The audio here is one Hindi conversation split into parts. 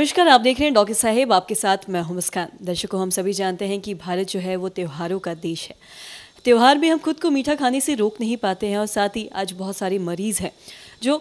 नमस्कार आप देख रहे हैं डॉक्टर साहेब आपके साथ मैं हूं मुस्कान दर्शकों हम सभी जानते हैं कि भारत जो है वो त्योहारों का देश है त्यौहार में हम खुद को मीठा खाने से रोक नहीं पाते हैं और साथ ही आज बहुत सारे मरीज़ हैं जो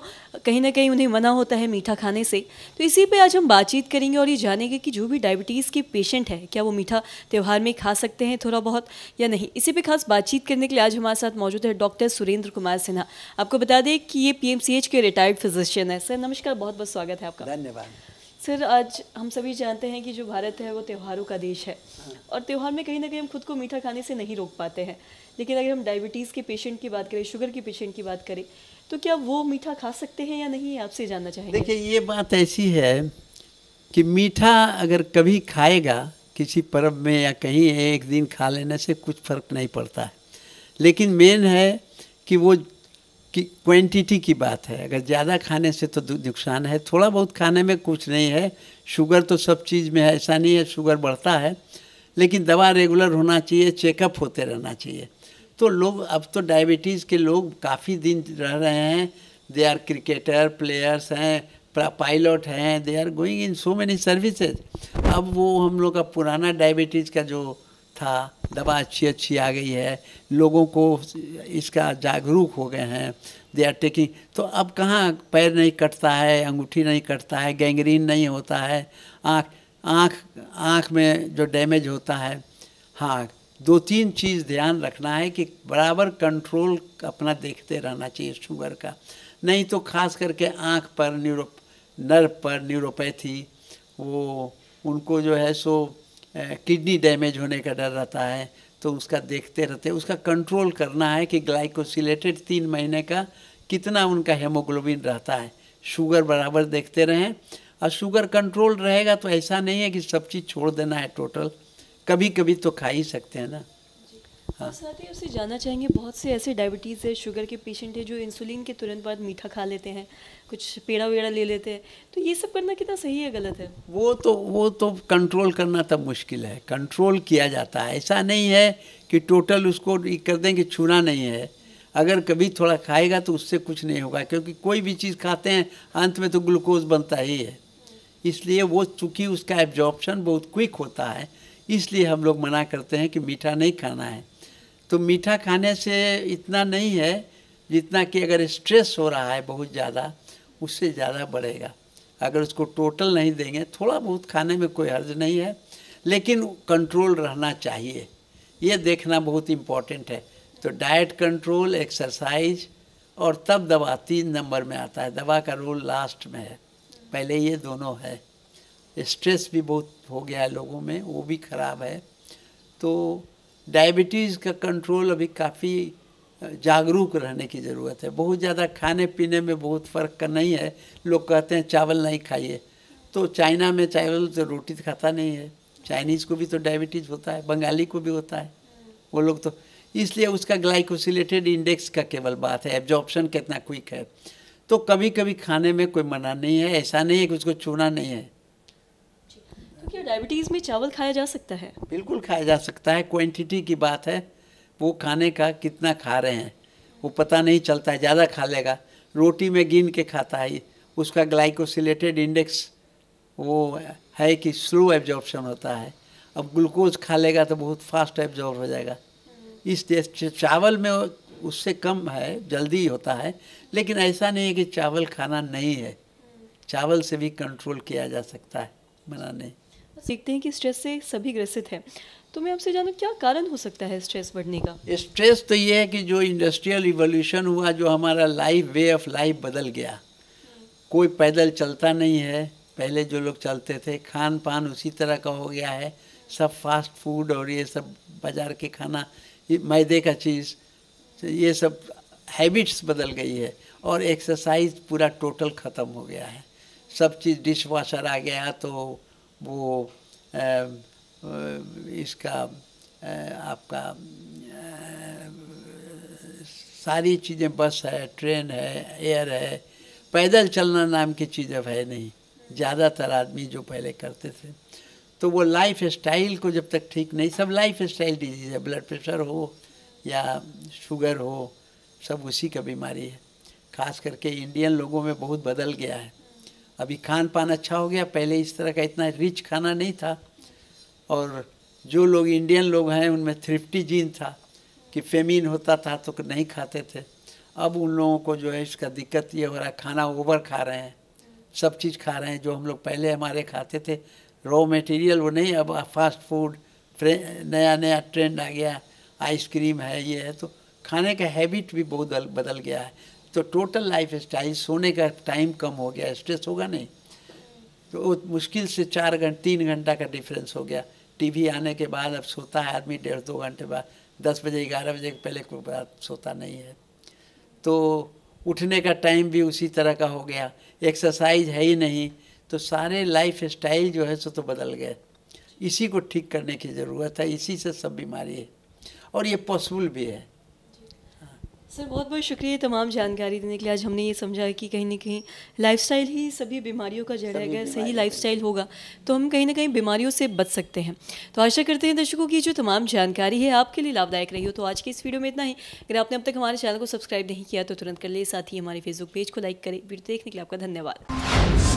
कहीं ना कहीं उन्हें मना होता है मीठा खाने से तो इसी पे आज हम बातचीत करेंगे और ये जानेंगे कि जो भी डायबिटीज़ के पेशेंट हैं क्या वो मीठा त्यौहार में खा सकते हैं थोड़ा बहुत या नहीं इसी पे खास बातचीत करने के लिए आज हमारे साथ मौजूद है डॉक्टर सुरेंद्र कुमार सिन्हा आपको बता दें कि ये पी के रिटायर्ड फिजिशियन है सर नमस्कार बहुत बहुत स्वागत है आपका धन्यवाद सर आज हम सभी जानते हैं कि जो भारत है वो त्यौहारों का देश है हाँ। और त्यौहार में कहीं ना कहीं हम खुद को मीठा खाने से नहीं रोक पाते हैं लेकिन अगर हम डायबिटीज़ के पेशेंट की बात करें शुगर के पेशेंट की बात करें तो क्या वो मीठा खा सकते हैं या नहीं आपसे जानना चाहेंगे देखिए ये बात ऐसी है कि मीठा अगर कभी खाएगा किसी पर्व में या कहीं एक दिन खा लेने से कुछ फ़र्क नहीं पड़ता है लेकिन मेन है कि वो कि क्वांटिटी की बात है अगर ज़्यादा खाने से तो नुकसान है थोड़ा बहुत खाने में कुछ नहीं है शुगर तो सब चीज़ में है ऐसा नहीं है शुगर बढ़ता है लेकिन दवा रेगुलर होना चाहिए चेकअप होते रहना चाहिए तो लोग अब तो डायबिटीज़ के लोग काफ़ी दिन रह रहे हैं दे आर क्रिकेटर प्लेयर्स हैं पायलट हैं they are going in so many services अब वो हम लोग का पुराना डायबिटीज़ का जो था दवा अच्छी अच्छी आ गई है लोगों को इसका जागरूक हो गए हैं दे आर टेकिंग तो अब कहाँ पैर नहीं कटता है अंगूठी नहीं कटता है गैंग्रीन नहीं होता है आँख आँख आँख में जो डैमेज होता है हाँ दो तीन चीज़ ध्यान रखना है कि बराबर कंट्रोल अपना देखते रहना चाहिए शुगर का नहीं तो खास करके आँख पर न्यूरो नर्व पर न्यूरोपैथी वो उनको जो है सो किडनी डैमेज होने का डर रहता है तो उसका देखते रहते उसका कंट्रोल करना है कि ग्लाइकोसिलेटेड तीन महीने का कितना उनका हेमोग्लोबिन रहता है शुगर बराबर देखते रहें और शुगर कंट्रोल रहेगा तो ऐसा नहीं है कि सब चीज़ छोड़ देना है टोटल कभी कभी तो खा ही सकते हैं ना हाँ। साथ ही उसे जाना चाहेंगे बहुत से ऐसे डायबिटीज़ है शुगर के पेशेंट है जो इंसुलिन के तुरंत बाद मीठा खा लेते हैं कुछ पेड़ा वेड़ा ले लेते हैं तो ये सब करना कितना सही है गलत है वो तो वो तो कंट्रोल करना तब मुश्किल है कंट्रोल किया जाता है ऐसा नहीं है कि टोटल उसको कर दें कि छूना नहीं है अगर कभी थोड़ा खाएगा तो उससे कुछ नहीं होगा क्योंकि कोई भी चीज़ खाते हैं अंत में तो ग्लूकोज बनता ही है इसलिए वो चूँकि उसका एब्जॉर्प्शन बहुत क्विक होता है इसलिए हम लोग मना करते हैं कि मीठा नहीं खाना है तो मीठा खाने से इतना नहीं है जितना कि अगर स्ट्रेस हो रहा है बहुत ज़्यादा उससे ज़्यादा बढ़ेगा अगर उसको टोटल नहीं देंगे थोड़ा बहुत खाने में कोई हर्ज नहीं है लेकिन कंट्रोल रहना चाहिए ये देखना बहुत इम्पॉर्टेंट है तो डाइट कंट्रोल एक्सरसाइज और तब दवा तीन नंबर में आता है दवा का रोल लास्ट में है पहले ये दोनों है स्ट्रेस भी बहुत हो गया है लोगों में वो भी ख़राब है तो डायबिटीज़ का कंट्रोल अभी काफ़ी जागरूक रहने की ज़रूरत है बहुत ज़्यादा खाने पीने में बहुत फ़र्क का नहीं है लोग कहते हैं चावल नहीं खाइए तो चाइना में चावल तो रोटी तो खाता नहीं है चाइनीज़ को भी तो डायबिटीज़ होता है बंगाली को भी होता है वो लोग तो इसलिए उसका ग्लाइकोसिलेटेड इंडेक्स का केवल बात है एब्जॉर्प्शन कितना क्विक है तो कभी कभी खाने में कोई मना नहीं है ऐसा नहीं है कि उसको छूना नहीं है क्या डायबिटीज़ में चावल खाया जा सकता है बिल्कुल खाया जा सकता है क्वांटिटी की बात है वो खाने का कितना खा रहे हैं वो पता नहीं चलता है ज़्यादा खा लेगा रोटी में गिन के खाता है उसका ग्लाइकोसिलेटेड इंडेक्स वो है कि स्लो एब्जॉर्प्शन होता है अब ग्लूकोज खा लेगा तो बहुत फास्ट एब्जॉर्ब हो जाएगा इस चावल में उससे कम है जल्दी होता है लेकिन ऐसा नहीं है कि चावल खाना नहीं है चावल से भी कंट्रोल किया जा सकता है मना नहीं सीखते हैं कि स्ट्रेस से सभी ग्रसित हैं तो मैं आपसे जानूँ क्या कारण हो सकता है स्ट्रेस बढ़ने का स्ट्रेस तो ये है कि जो इंडस्ट्रियल रिवोल्यूशन हुआ जो हमारा लाइफ वे ऑफ लाइफ बदल गया कोई पैदल चलता नहीं है पहले जो लोग चलते थे खान पान उसी तरह का हो गया है सब फास्ट फूड और ये सब बाज़ार के खाना मैदे का चीज़ ये सब हैबिट्स बदल गई है और एक्सरसाइज पूरा टोटल ख़त्म हो गया है सब चीज़ डिश वाशर आ गया तो वो इसका आपका सारी चीज़ें बस है ट्रेन है एयर है पैदल चलना नाम की चीज़ अब है नहीं ज़्यादातर आदमी जो पहले करते थे तो वो लाइफ स्टाइल को जब तक ठीक नहीं सब लाइफ स्टाइल डिजीज़ है ब्लड प्रेशर हो या शुगर हो सब उसी का बीमारी है खास करके इंडियन लोगों में बहुत बदल गया है अभी खान पान अच्छा हो गया पहले इस तरह का इतना रिच खाना नहीं था और जो लोग इंडियन लोग हैं उनमें थ्रिफ्टी जीन था कि फेमिन होता था तो नहीं खाते थे अब उन लोगों को जो है इसका दिक्कत ये हो रहा है खाना ओवर खा रहे हैं सब चीज़ खा रहे हैं जो हम लोग पहले हमारे खाते थे रॉ मटेरियल वो नहीं अब फास्ट फूड नया नया ट्रेंड आ गया आइसक्रीम है ये है तो खाने का हैबिट भी बहुत बदल गया है तो टोटल लाइफ स्टाइल सोने का टाइम कम हो गया स्ट्रेस होगा नहीं तो वो मुश्किल से चार घंटे तीन घंटा का डिफरेंस हो गया टीवी आने के बाद अब सोता है आदमी डेढ़ दो घंटे बाद दस बजे ग्यारह बजे पहले कोई बात सोता नहीं है तो उठने का टाइम भी उसी तरह का हो गया एक्सरसाइज है ही नहीं तो सारे लाइफ स्टाइल जो है सो तो बदल गए इसी को ठीक करने की ज़रूरत है इसी से सब बीमारी है और ये पॉसिबल भी है सर बहुत बहुत शुक्रिया तमाम जानकारी देने के लिए आज हमने ये समझा कि कहीं ना कहीं लाइफस्टाइल ही सभी बीमारियों का जड़ है अगर सही लाइफस्टाइल होगा तो हम कहीं ना कहीं बीमारियों से बच सकते हैं तो आशा करते हैं दर्शकों की जो तमाम जानकारी है आपके लिए लाभदायक रही हो तो आज के इस वीडियो में इतना ही अगर आपने अब तक हमारे चैनल को सब्सक्राइब नहीं किया तो तुरंत कर लिए साथ ही हमारे फेसबुक पेज को लाइक करें वीडियो देखने के लिए आपका धन्यवाद